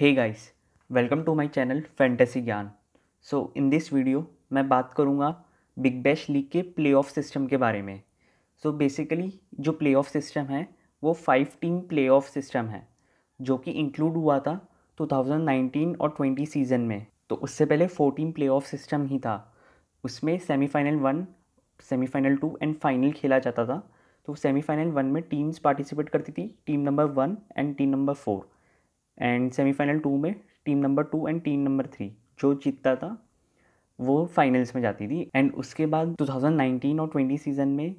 hey guys welcome to my channel fantasy Gyan so in this video मैं बात करूँगा Big Bash League के playoff system के बारे में सो so बेसिकली जो प्लेऑफ सिस्टम है वो फाइव टीम प्लेऑफ सिस्टम है जो कि इंक्लूड हुआ था 2019 और 20 सीज़न में तो उससे पहले फोर प्ले ऑफ सिस्टम ही था उसमें semifinal one semifinal two and final खेला जाता था तो सेमीफाइनल वन में टीम्स पार्टिसिपेट करती थी team number one and team number four and semifinal two में team number two and team number three जो जीतता था वो फाइनल्स में जाती थी एंड उसके बाद 2019 और 20 सीज़न में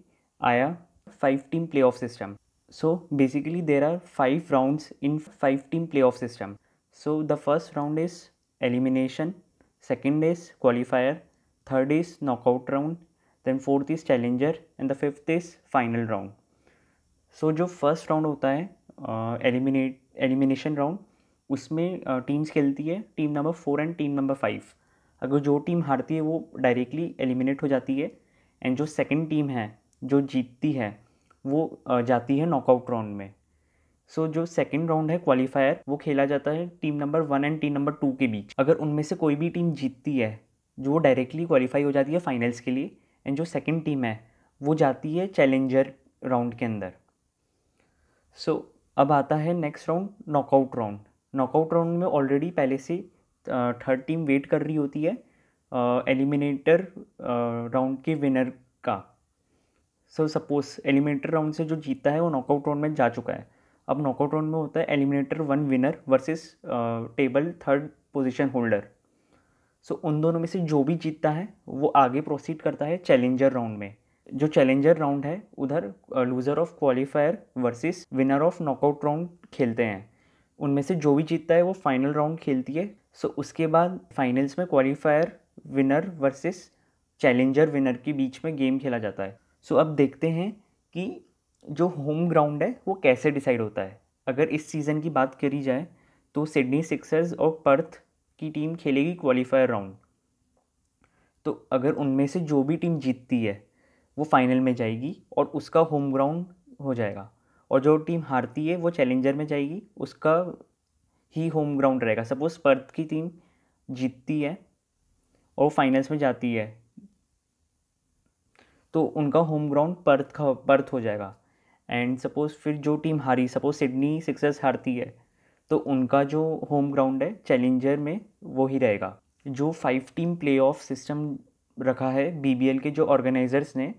आया five team play off system so basically there are five rounds in five team play off system so the first round is elimination second is qualifier third is knockout round then fourth is challenger and the fifth is final round so जो first round होता है eliminate elimination round उसमें teams खेलती है team number four and team number five अगर जो team हारती है वो डायरेक्टली एलिमिनेट हो जाती है एंड जो सेकेंड टीम है जो जीतती है वो जाती है नॉकआउट राउंड में सो so, जो सेकेंड राउंड है क्वालिफायर वो खेला जाता है team number one and team number two के बीच अगर उनमें से कोई भी टीम जीतती है जो डायरेक्टली क्वालिफाई हो जाती है फाइनल्स के लिए एंड जो सेकेंड टीम है वो जाती है चैलेंजर राउंड के अंदर सो so, अब आता है next round knockout round knockout round में ऑलरेडी पहले से थर्ड टीम वेट कर रही होती है एलिमिनेटर राउंड के विनर का सो सपोज एलिमिनेटर राउंड से जो जीतता है वो नॉकआउट राउंड में जा चुका है अब नॉकआउट राउंड में होता है eliminator one winner versus table third position holder so उन दोनों में से जो भी जीतता है वो आगे प्रोसीड करता है चैलेंजर राउंड में जो चैलेंजर राउंड है उधर loser of qualifier versus winner of knockout round खेलते हैं उनमें से जो भी जीतता है वो फाइनल राउंड खेलती है सो उसके बाद फाइनल्स में qualifier winner versus challenger winner के बीच में गेम खेला जाता है सो अब देखते हैं कि जो होम ग्राउंड है वो कैसे डिसाइड होता है अगर इस सीज़न की बात करी जाए तो सिडनी सिक्सर्स और पर्थ की टीम खेलेगी क्वालिफायर राउंड तो अगर उनमें से जो भी टीम जीतती है वो फाइनल में जाएगी और उसका होम ग्राउंड हो जाएगा और जो टीम हारती है वो चैलेंजर में जाएगी उसका ही होम ग्राउंड रहेगा सपोज़ पर्थ की टीम जीतती है और फाइनल्स में जाती है तो उनका होम ग्राउंड पर्थ का पर्थ हो जाएगा एंड सपोज़ फिर जो टीम हारी सपोज़ सिडनी सिक्सर्स हारती है तो उनका जो होम ग्राउंड है चैलेंजर में वो ही रहेगा जो five team play off system रखा है बी के जो ऑर्गेनाइज़र्स ने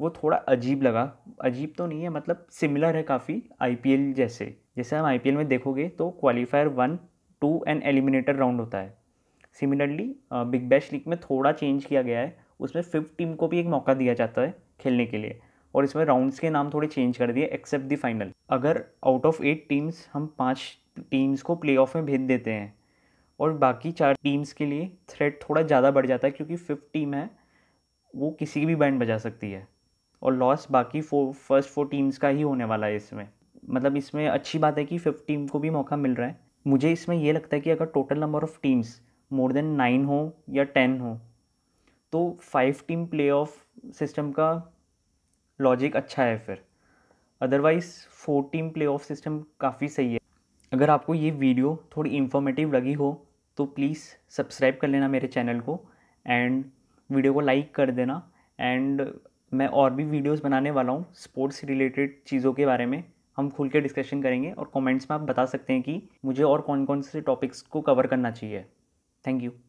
वो थोड़ा अजीब लगा अजीब तो नहीं है मतलब सिमिलर है काफ़ी आई जैसे जैसे हम आई में देखोगे तो qualifier one two and eliminator round होता है सिमिलरली बिग बैश लीग में थोड़ा चेंज किया गया है उसमें फिफ्थ टीम को भी एक मौका दिया जाता है खेलने के लिए और इसमें राउंड्स के नाम थोड़े चेंज कर दिए एक्सेप्ट दी फाइनल अगर आउट ऑफ एट टीम्स हम पाँच टीम्स को प्ले ऑफ में भेज देते हैं और बाकी चार टीम्स के लिए थ्रेट थोड़ा ज़्यादा बढ़ जाता है क्योंकि फिफ्थ टीम है वो किसी भी बैंड बजा सकती है और लॉस बाकी फोर फर्स्ट फोर टीम्स का ही होने वाला है इसमें मतलब इसमें अच्छी बात है कि फिफ्थ टीम को भी मौका मिल रहा है मुझे इसमें यह लगता है कि अगर total number of teams more than nine हो या टेन हो तो five team play off system का लॉजिक अच्छा है फिर otherwise four team play off system काफ़ी सही है अगर आपको ये वीडियो थोड़ी इन्फॉर्मेटिव लगी हो तो प्लीज़ सब्सक्राइब कर लेना मेरे चैनल को एंड वीडियो को लाइक कर देना एंड मैं और भी वीडियोस बनाने वाला हूँ स्पोर्ट्स रिलेटेड चीज़ों के बारे में हम खुल के डिस्कशन करेंगे और कमेंट्स में आप बता सकते हैं कि मुझे और कौन कौन से टॉपिक्स को कवर करना चाहिए थैंक यू